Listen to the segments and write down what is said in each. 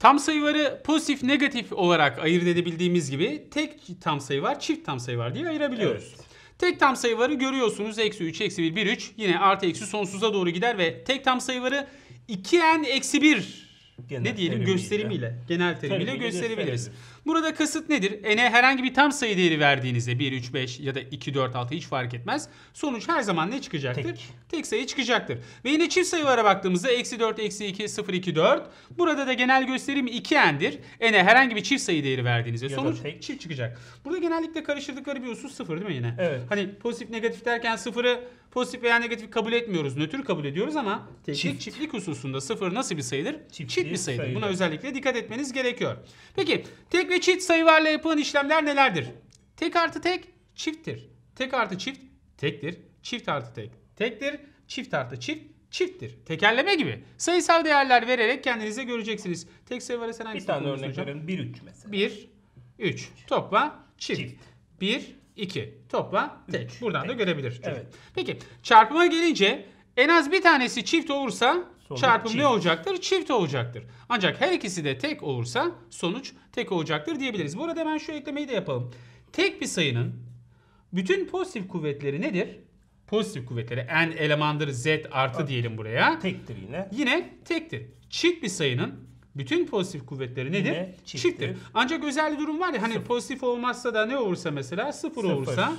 Tam sayıları pozitif negatif olarak ayırt edebildiğimiz gibi tek tam sayı var çift tam sayı var diye ayırabiliyoruz. Evet. Tek tam sayıları görüyorsunuz. Eksi 3, eksi 1, 1, 3. Yine artı eksi sonsuza doğru gider ve tek tam sayıları 2n eksi 1 ne diyelim terimiyle. gösterimiyle, genel terimiyle Terimi gösterebiliriz. Gösterelim. Burada kasıt nedir? n'e herhangi bir tam sayı değeri verdiğinizde 1, 3, 5 ya da 2, 4, 6 hiç fark etmez. Sonuç her zaman ne çıkacaktır? Tek, Tek sayı çıkacaktır. Ve yine çift sayılara baktığımızda eksi 4, eksi 2, 0, 2, 4. Burada da genel gösterim 2n'dir. n'e herhangi bir çift sayı değeri verdiğinizde ya sonuç tek. çift çıkacak. Burada genellikle karıştırdıkları bir husus 0 değil mi yine? Evet. Hani pozitif negatif derken 0'ı pozitif veya negatif kabul etmiyoruz. Nötr kabul ediyoruz ama teklik Çift. çiftlik hususunda 0 nasıl bir sayıdır? Çift, Çift bir sayıdır. sayıdır. Buna özellikle dikkat etmeniz gerekiyor. Peki tek ve çift sayılarla yapılan işlemler nelerdir? Tek artı tek çifttir. Tek artı çift tektir. Çift artı tek tektir. Çift artı çift çifttir. Tekerleme gibi. Sayısal değerler vererek kendinize göreceksiniz. Tek sayı var sen Bir tane örnek verin. 1 3 mesela. 1 3 topla çift. çift. 1 2 topla tek. Üç, Buradan tek. da görebilir çocuk. Evet. Peki çarpıma gelince en az bir tanesi çift olursa Sonuç çarpım çift. ne olacaktır? Çift olacaktır. Ancak her ikisi de tek olursa sonuç tek olacaktır diyebiliriz. Bu arada hemen şu eklemeyi de yapalım. Tek bir sayının bütün pozitif kuvvetleri nedir? Pozitif kuvvetleri n elemandır z artı diyelim buraya. Tektir yine. Yine tektir. Çift bir sayının bütün pozitif kuvvetleri nedir? Yine çifttir. Ancak özel bir durum var ya hani sıfır. pozitif olmazsa da ne olursa mesela sıfır, sıfır. olursa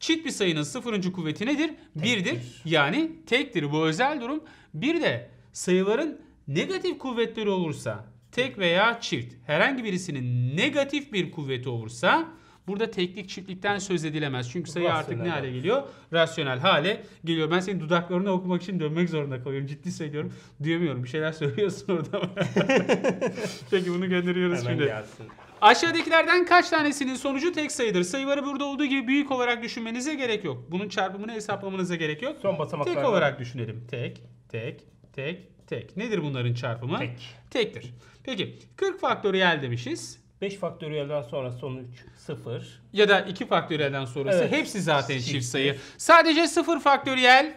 çift bir sayının sıfırıncı kuvveti nedir? Tektir. Birdir. Yani tektir bu özel durum. Bir de sayıların negatif kuvvetleri olursa tek veya çift herhangi birisinin negatif bir kuvveti olursa Burada teklik çiftlikten söz edilemez. Çünkü sayı Rasyonel artık ne hale geliyor? Rasyonel hale geliyor. Ben senin dudaklarını okumak için dönmek zorunda kalıyorum. Ciddi söylüyorum. Duyamıyorum. Bir şeyler söylüyorsun orada. Peki bunu gönderiyoruz Hemen şimdi. Gelsin. Aşağıdakilerden kaç tanesinin sonucu tek sayıdır? Sayıları burada olduğu gibi büyük olarak düşünmenize gerek yok. Bunun çarpımını hesaplamanıza gerek yok. Son basamaklardan. Tek olarak düşünelim. Tek, tek, tek, tek. Nedir bunların çarpımı? Tek. Tektir. Peki 40 faktöriyel demişiz. 5 faktöriyelden sonra sonuç 0. Ya da 2 faktöriyelden sonrası evet. hepsi zaten çift, çift sayı. Sadece 0 faktöriyel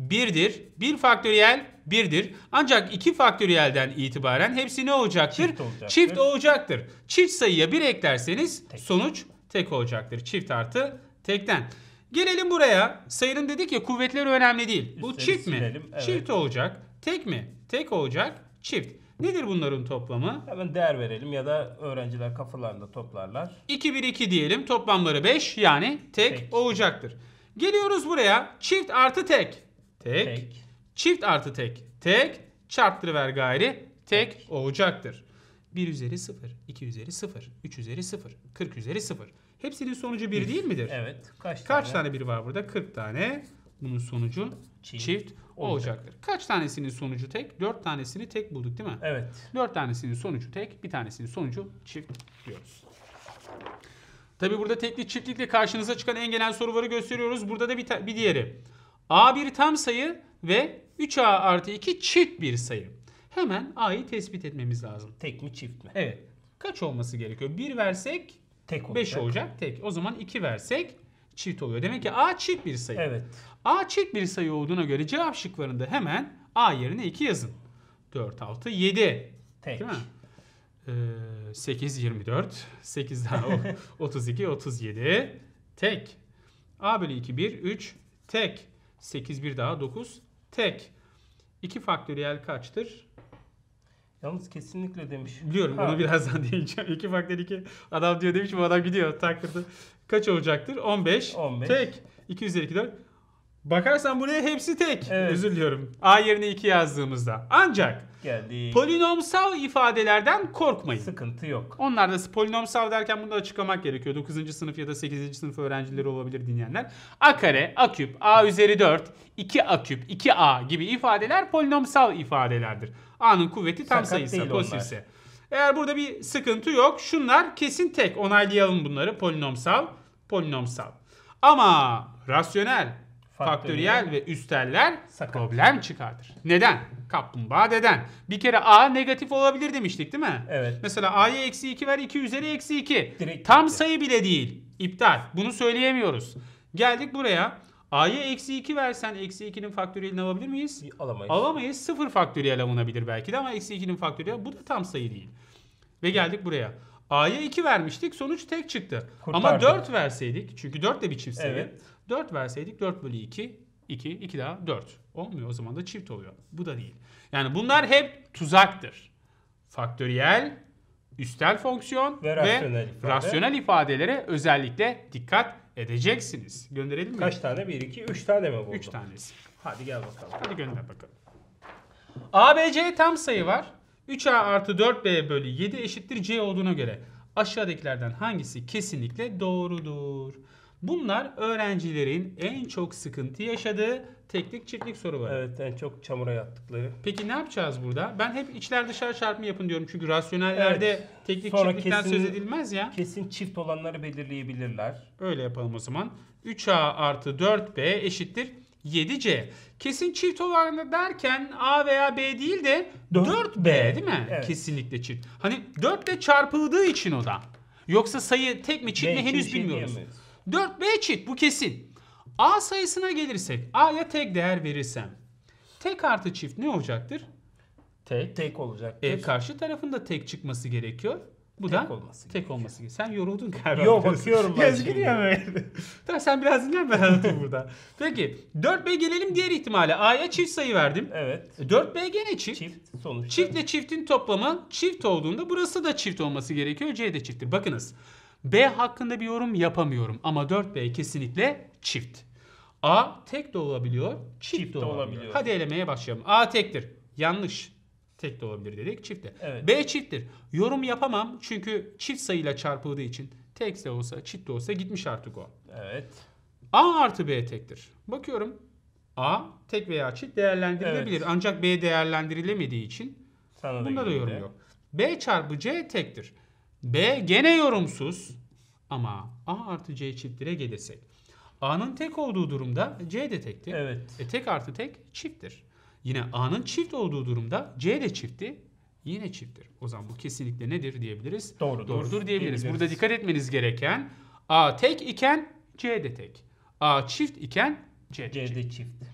1'dir. 1 faktöriyel 1'dir. Ancak 2 faktöriyelden itibaren hepsi ne olacaktır? Çift olacaktır. Çift, olacaktır. Çift sayıya 1 eklerseniz tek. sonuç tek olacaktır. Çift artı tekten. Gelelim buraya. Sayının dedik ya kuvvetleri önemli değil. Üstelik Bu çift mi? evet. Çift olacak. Tek mi? Tek olacak. Çift. Nedir bunların toplamı? Hemen değer verelim ya da öğrenciler kafalarında toplarlar. 2 1 2 diyelim. Toplamları 5 yani tek, tek olacaktır. Geliyoruz buraya. Çift artı tek. Tek. tek. Çift artı tek. Tek. Çarptırıver gayri. Tek, tek olacaktır. 1 üzeri 0, 2 üzeri 0, 3 üzeri 0, 40 üzeri 0. Hepsinin sonucu 1 değil midir? Evet. Kaç, Kaç tane? tane 1 var burada? 40 tane. Bunun sonucu çift, çift olacaktır. olacaktır. Kaç tanesinin sonucu tek? 4 tanesini tek bulduk değil mi? Evet. 4 tanesinin sonucu tek, bir tanesinin sonucu çift diyoruz. Tabi burada tekli çiftlikle karşınıza çıkan en genel soruları gösteriyoruz. Burada da bir, bir diğeri. A bir tam sayı ve 3A artı 2 çift bir sayı. Hemen A'yı tespit etmemiz lazım. Tek mi çift mi? Evet. Kaç olması gerekiyor? 1 versek tek olacak. 5 olacak tek. O zaman 2 versek çift oluyor. Demek ki A çift bir sayı. Evet. A çift bir sayı olduğuna göre cevap şıklarında hemen A yerine 2 yazın. 4, 6, 7. Tek. Değil mi? Ee, 8, 24. 8 daha 32, 37. Tek. A bölü 2, 1, 3. Tek. 8, 1 daha 9. Tek. 2 faktöriyel kaçtır? Yalnız kesinlikle demiş. Biliyorum ha. onu birazdan diyeceğim. İki faktör iki. Adam diyor demiş bu adam gidiyor. Takırdı. Kaç olacaktır? 15. 15. Tek. 2 4. Bakarsan buraya hepsi tek. Evet. Özür diliyorum. A yerine 2 yazdığımızda. Ancak Geldi. polinomsal ifadelerden korkmayın. Sıkıntı yok. Onlar da polinomsal derken bunu da açıklamak gerekiyor. 9. sınıf ya da 8. sınıf öğrencileri olabilir dinleyenler. A kare, A küp, A üzeri 4, 2 A küp, 2 A gibi ifadeler polinomsal ifadelerdir. A'nın kuvveti tam Sakat sayısı, pozitifse. Eğer burada bir sıkıntı yok. Şunlar kesin tek. Onaylayalım bunları. Polinomsal, polinomsal. Ama rasyonel, faktöriyel ve üsteller Sakat. problem çıkartır. Neden? Kaplumbağa deden. Bir kere a negatif olabilir demiştik değil mi? Evet. Mesela a'ya eksi 2 ver 2 üzeri eksi 2. Direkt Tam gitti. sayı bile değil. İptal. Bunu söyleyemiyoruz. Geldik buraya. A'ya eksi 2 versen eksi 2'nin faktöriyelini alabilir miyiz? Alamayız. Alamayız. Sıfır faktöriyel alınabilir belki de ama eksi 2'nin faktöriyel bu da tam sayı değil. Ve geldik buraya. A'ya 2 vermiştik. Sonuç tek çıktı. Kurtardı. Ama 4 verseydik. Çünkü 4 de bir çift sayı. Evet. 4 verseydik 4 bölü 2. 2, 2 daha 4. Olmuyor o zaman da çift oluyor. Bu da değil. Yani bunlar hep tuzaktır. Faktöriyel, üstel fonksiyon ve, rasyonel, ifade. rasyonel ifadelere özellikle dikkat edeceksiniz. Gönderelim mi? Kaç tane? 1, 2, 3 tane mi buldun? 3 tanesi. Hadi gel bakalım. Hadi gönder bakalım. ABC tam sayı var. 3a artı 4b bölü 7 eşittir c olduğuna göre aşağıdakilerden hangisi kesinlikle doğrudur? Bunlar öğrencilerin en çok sıkıntı yaşadığı teknik çiftlik soruları. Evet en çok çamura yattıkları. Peki ne yapacağız burada? Ben hep içler dışarı çarpımı yapın diyorum. Çünkü rasyonellerde evet. teknik Sonra çiftlikten kesin, söz edilmez ya. Kesin çift olanları belirleyebilirler. Öyle yapalım o zaman. 3a artı 4b eşittir 7C. Kesin çift olanı derken A veya B değil de 4B değil mi? Evet. Kesinlikle çift. Hani 4 ile çarpıldığı için o da. Yoksa sayı tek mi çift mi henüz bilmiyoruz. 4B çift bu kesin. A sayısına gelirsek A'ya tek değer verirsem tek artı çift ne olacaktır? Tek. Tek olacaktır. E, karşı tarafında tek çıkması gerekiyor. Bu tek da olması tek gerekiyor. olması gerekiyor. Sen yoruldun galiba. Yok bakıyorum ben. Yazık gidiyor böyle. sen biraz dinlen ben anlatayım burada. Peki 4B gelelim diğer ihtimale. A'ya çift sayı verdim. Evet. 4B e, gene çift. Çift sonuçta. Çiftle çiftin toplamı çift olduğunda burası da çift olması gerekiyor. C de çifttir. Bakınız. B hakkında bir yorum yapamıyorum ama 4B kesinlikle çift. A tek de olabiliyor, çift, çift de olabiliyor. olabiliyor. Hadi elemeye başlayalım. A tektir. Yanlış. Tek de olabilir dedik. Çift de. Evet. B çifttir. Yorum yapamam çünkü çift sayıyla çarpıldığı için tek de olsa çift de olsa gitmiş artık o. Evet. A artı B tektir. Bakıyorum A tek veya çift değerlendirilebilir. Evet. Ancak B değerlendirilemediği için Sana bunda da, da yorum yok. B çarpı C tektir. B gene yorumsuz ama A artı C çiftlere gelirsek. A'nın tek olduğu durumda C de tektir. Evet. E tek artı tek çifttir. Yine A'nın çift olduğu durumda C de çiftti. Yine çifttir. O zaman bu kesinlikle nedir diyebiliriz? Doğru, Doğrudur diyebiliriz. Burada dikkat etmeniz gereken A tek iken C de tek. A çift iken C de, C de çift. çift.